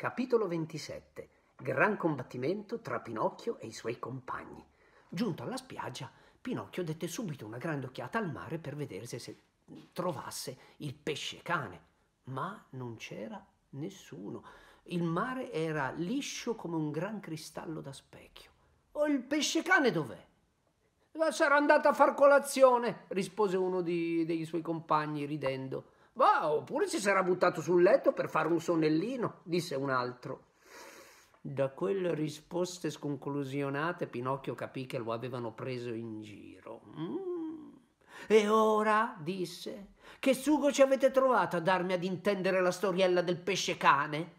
Capitolo 27. Gran combattimento tra Pinocchio e i suoi compagni. Giunto alla spiaggia, Pinocchio dette subito una grande occhiata al mare per vedere se trovasse il pesce cane, ma non c'era nessuno. Il mare era liscio come un gran cristallo da specchio. Oh, il pesce cane dov'è? Sarà andato a far colazione, rispose uno di, dei suoi compagni ridendo. Ma boh, oppure si sarà buttato sul letto per fare un sonnellino, disse un altro. Da quelle risposte sconclusionate Pinocchio capì che lo avevano preso in giro. Mm. E ora, disse, che sugo ci avete trovato a darmi ad intendere la storiella del pesce cane?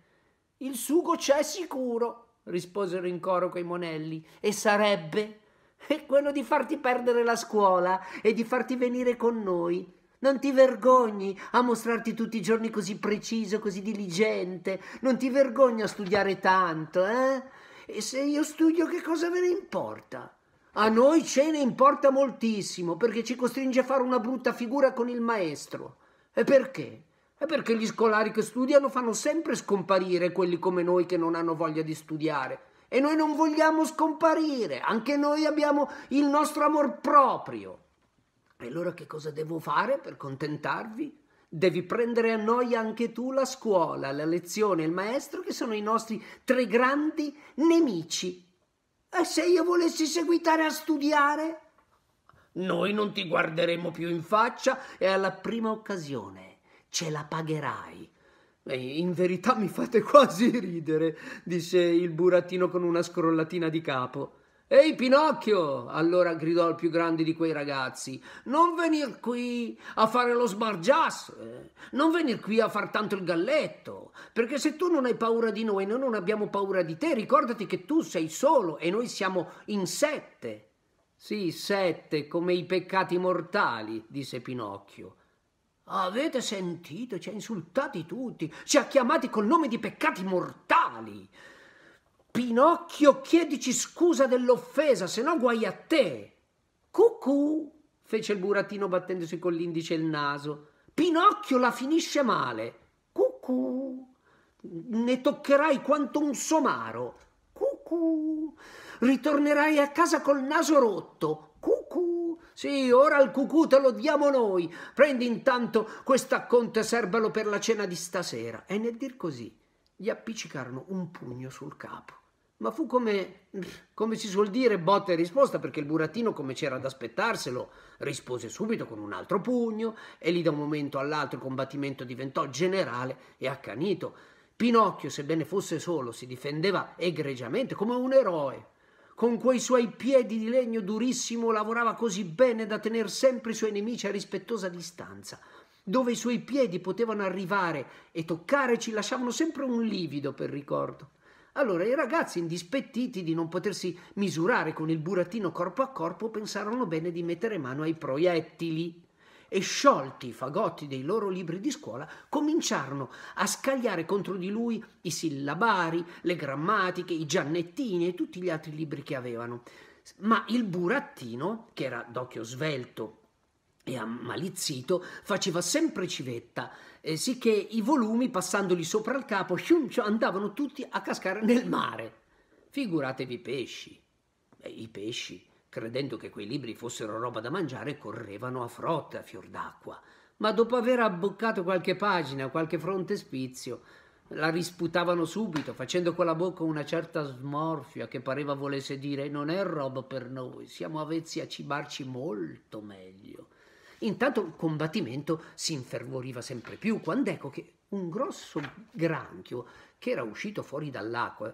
Il sugo c'è sicuro, risposero in coro quei monelli, e sarebbe quello di farti perdere la scuola e di farti venire con noi. Non ti vergogni a mostrarti tutti i giorni così preciso, così diligente. Non ti vergogni a studiare tanto, eh? E se io studio che cosa ve ne importa? A noi ce ne importa moltissimo perché ci costringe a fare una brutta figura con il maestro. E perché? È perché gli scolari che studiano fanno sempre scomparire quelli come noi che non hanno voglia di studiare. E noi non vogliamo scomparire, anche noi abbiamo il nostro amor proprio. E allora che cosa devo fare per contentarvi? Devi prendere a noia anche tu la scuola, la lezione, il maestro, che sono i nostri tre grandi nemici. E se io volessi seguitare a studiare? Noi non ti guarderemo più in faccia e alla prima occasione ce la pagherai. In verità mi fate quasi ridere, disse il burattino con una scrollatina di capo. Ehi Pinocchio! allora gridò il più grande di quei ragazzi. Non venir qui a fare lo smargiasso, eh? non venir qui a far tanto il galletto, perché se tu non hai paura di noi, noi non abbiamo paura di te. Ricordati che tu sei solo e noi siamo in sette. Sì, sette, come i peccati mortali, disse Pinocchio. Avete sentito? Ci ha insultati tutti, ci ha chiamati col nome di peccati mortali. Pinocchio, chiedici scusa dell'offesa, se no guai a te. Cucù, fece il burattino battendosi con l'indice il naso. Pinocchio la finisce male. Cucù, ne toccherai quanto un somaro. Cucù, ritornerai a casa col naso rotto. Cucù, sì, ora il cucù te lo diamo noi. Prendi intanto questa e serbalo per la cena di stasera. E nel dir così gli appiccicarono un pugno sul capo. Ma fu come, come si suol dire, botta e risposta, perché il burattino, come c'era ad aspettarselo, rispose subito con un altro pugno e lì da un momento all'altro il combattimento diventò generale e accanito. Pinocchio, sebbene fosse solo, si difendeva egregiamente come un eroe. Con quei suoi piedi di legno durissimo lavorava così bene da tenere sempre i suoi nemici a rispettosa distanza dove i suoi piedi potevano arrivare e toccare ci lasciavano sempre un livido per ricordo. Allora i ragazzi, indispettiti di non potersi misurare con il burattino corpo a corpo, pensarono bene di mettere mano ai proiettili e sciolti i fagotti dei loro libri di scuola, cominciarono a scagliare contro di lui i sillabari, le grammatiche, i giannettini e tutti gli altri libri che avevano. Ma il burattino, che era d'occhio svelto e ammalizzito faceva sempre civetta, eh, sicché i volumi, passandoli sopra il capo, cioè, andavano tutti a cascare nel mare. Figuratevi i pesci. Eh, I pesci, credendo che quei libri fossero roba da mangiare, correvano a frotte a fior d'acqua. Ma dopo aver abboccato qualche pagina, qualche frontespizio, la risputavano subito, facendo con la bocca una certa smorfia che pareva volesse dire non è roba per noi, siamo avvezzi a cibarci molto meglio. Intanto il combattimento si infervoriva sempre più, quando ecco che un grosso granchio che era uscito fuori dall'acqua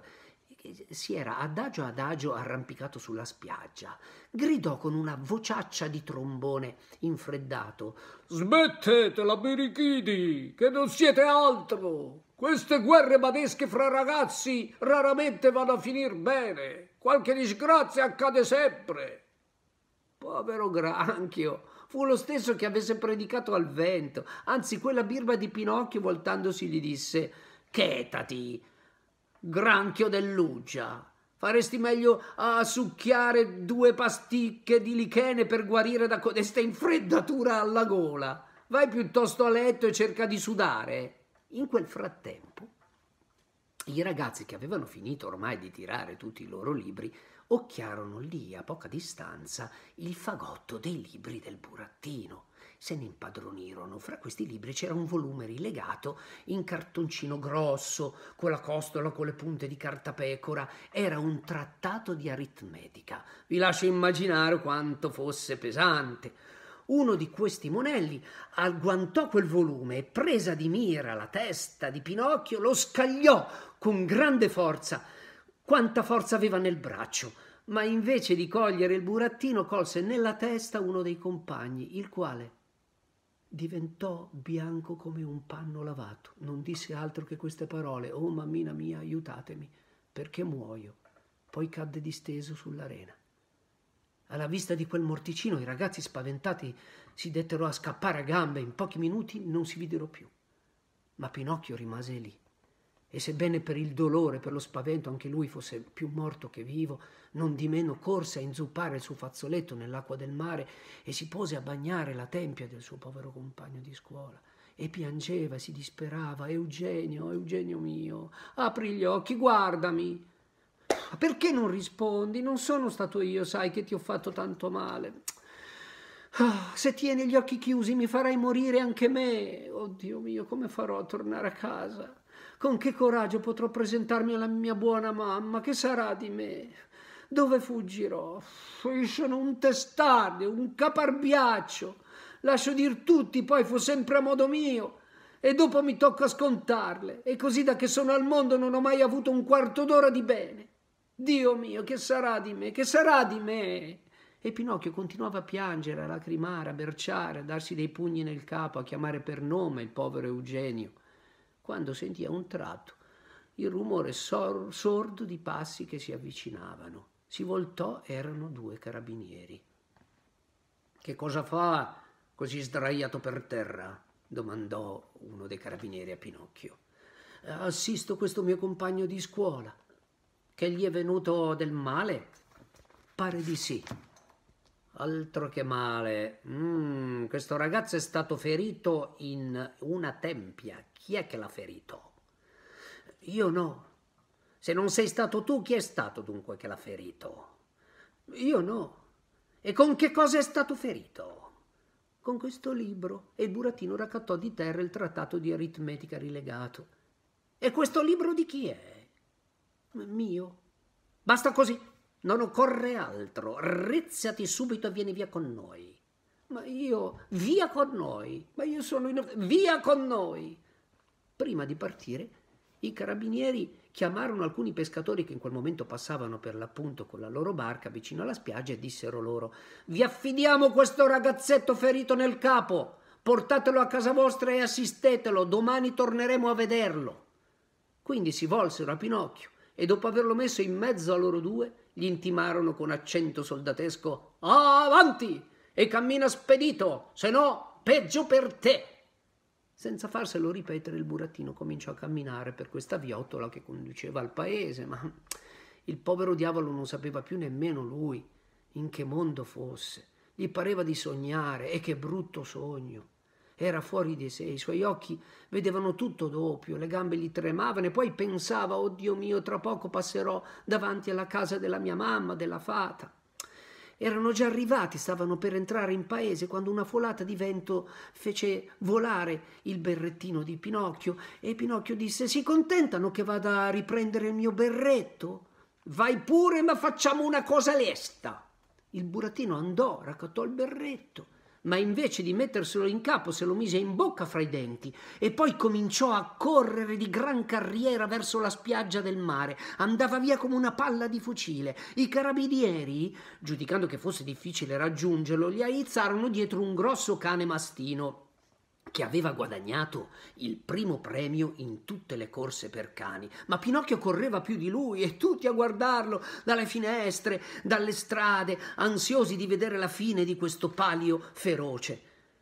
eh, si era adagio adagio arrampicato sulla spiaggia. Gridò con una vociaccia di trombone infreddato: Smettetela, birichidi, che non siete altro! Queste guerre badesche fra ragazzi raramente vanno a finir bene. Qualche disgrazia accade sempre. Povero granchio! fu lo stesso che avesse predicato al vento. Anzi, quella birba di Pinocchio, voltandosi, gli disse: Chetati, granchio dell'uccia. Faresti meglio a succhiare due pasticche di lichene per guarire da codesta infreddatura alla gola. Vai piuttosto a letto e cerca di sudare. In quel frattempo, i ragazzi che avevano finito ormai di tirare tutti i loro libri occhiarono lì a poca distanza il fagotto dei libri del burattino. Se ne impadronirono. Fra questi libri c'era un volume rilegato in cartoncino grosso, con la costola con le punte di cartapecora. Era un trattato di aritmetica. Vi lascio immaginare quanto fosse pesante. Uno di questi monelli agguantò quel volume e, presa di mira la testa di Pinocchio, lo scagliò con grande forza quanta forza aveva nel braccio, ma invece di cogliere il burattino colse nella testa uno dei compagni, il quale diventò bianco come un panno lavato. Non disse altro che queste parole: Oh mammina mia, aiutatemi, perché muoio. Poi cadde disteso sull'arena. Alla vista di quel morticino i ragazzi spaventati si dettero a scappare a gambe, in pochi minuti non si videro più. Ma Pinocchio rimase lì, e sebbene per il dolore, per lo spavento, anche lui fosse più morto che vivo, non di meno corse a inzuppare il suo fazzoletto nell'acqua del mare e si pose a bagnare la tempia del suo povero compagno di scuola. E piangeva, si disperava, Eugenio, Eugenio mio, apri gli occhi, guardami. Perché non rispondi? Non sono stato io, sai, che ti ho fatto tanto male. Oh, se tieni gli occhi chiusi mi farai morire anche me. Oddio mio, come farò a tornare a casa? Con che coraggio potrò presentarmi alla mia buona mamma? Che sarà di me? Dove fuggirò? Io sono un testardo, un caparbiaccio. Lascio dir tutti, poi fu sempre a modo mio. E dopo mi tocca scontarle. E così da che sono al mondo non ho mai avuto un quarto d'ora di bene. Dio mio, che sarà di me? Che sarà di me? E Pinocchio continuava a piangere, a lacrimare, a berciare, a darsi dei pugni nel capo, a chiamare per nome il povero Eugenio quando sentì a un tratto il rumore sor- sordo di passi che si avvicinavano. Si voltò, erano due carabinieri. Che cosa fa così sdraiato per terra? domandò uno dei carabinieri a Pinocchio. Eh, assisto questo mio compagno di scuola. Che gli è venuto del male? Pare di sì, Altro che male. Mm, questo ragazzo è stato ferito in una tempia. Chi è che l'ha ferito? Io no. Se non sei stato tu, chi è stato dunque che l'ha ferito? Io no. E con che cosa è stato ferito? Con questo libro. E il burattino raccattò di terra il trattato di aritmetica rilegato. E questo libro di chi è? Mio. Basta così. Non occorre altro. Rizzati subito e vieni via con noi. Ma io, via con noi. Ma io sono in... Via con noi. Prima di partire, i carabinieri chiamarono alcuni pescatori che in quel momento passavano per l'appunto con la loro barca vicino alla spiaggia e dissero loro Vi affidiamo questo ragazzetto ferito nel capo, portatelo a casa vostra e assistetelo, domani torneremo a vederlo. Quindi si volsero a Pinocchio e dopo averlo messo in mezzo a loro due gli intimarono con accento soldatesco Avanti! E cammina spedito, se no peggio per te! Senza farselo ripetere, il burattino cominciò a camminare per questa viottola che conduceva al paese, ma il povero diavolo non sapeva più nemmeno lui in che mondo fosse. Gli pareva di sognare e che brutto sogno era fuori di sé, i suoi occhi vedevano tutto doppio, le gambe gli tremavano e poi pensava, oddio mio, tra poco passerò davanti alla casa della mia mamma, della fata. Erano già arrivati, stavano per entrare in paese quando una folata di vento fece volare il berrettino di Pinocchio e Pinocchio disse si contentano che vada a riprendere il mio berretto? Vai pure ma facciamo una cosa lesta. Il burattino andò, raccattò il berretto ma invece di metterselo in capo se lo mise in bocca fra i denti e poi cominciò a correre di gran carriera verso la spiaggia del mare. Andava via come una palla di fucile. I carabinieri, giudicando che fosse difficile raggiungerlo, gli aizzarono dietro un grosso cane mastino che aveva guadagnato il primo premio in tutte le corse per cani, ma Pinocchio correva più di lui e tutti a guardarlo dalle finestre, dalle strade, ansiosi di vedere la fine di questo palio feroce.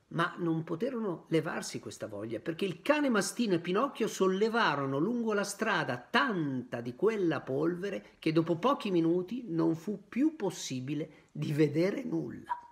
Ma non poterono levarsi questa voglia, perché il cane mastino e Pinocchio sollevarono lungo la strada tanta di quella polvere che dopo pochi minuti non fu più possibile di vedere nulla.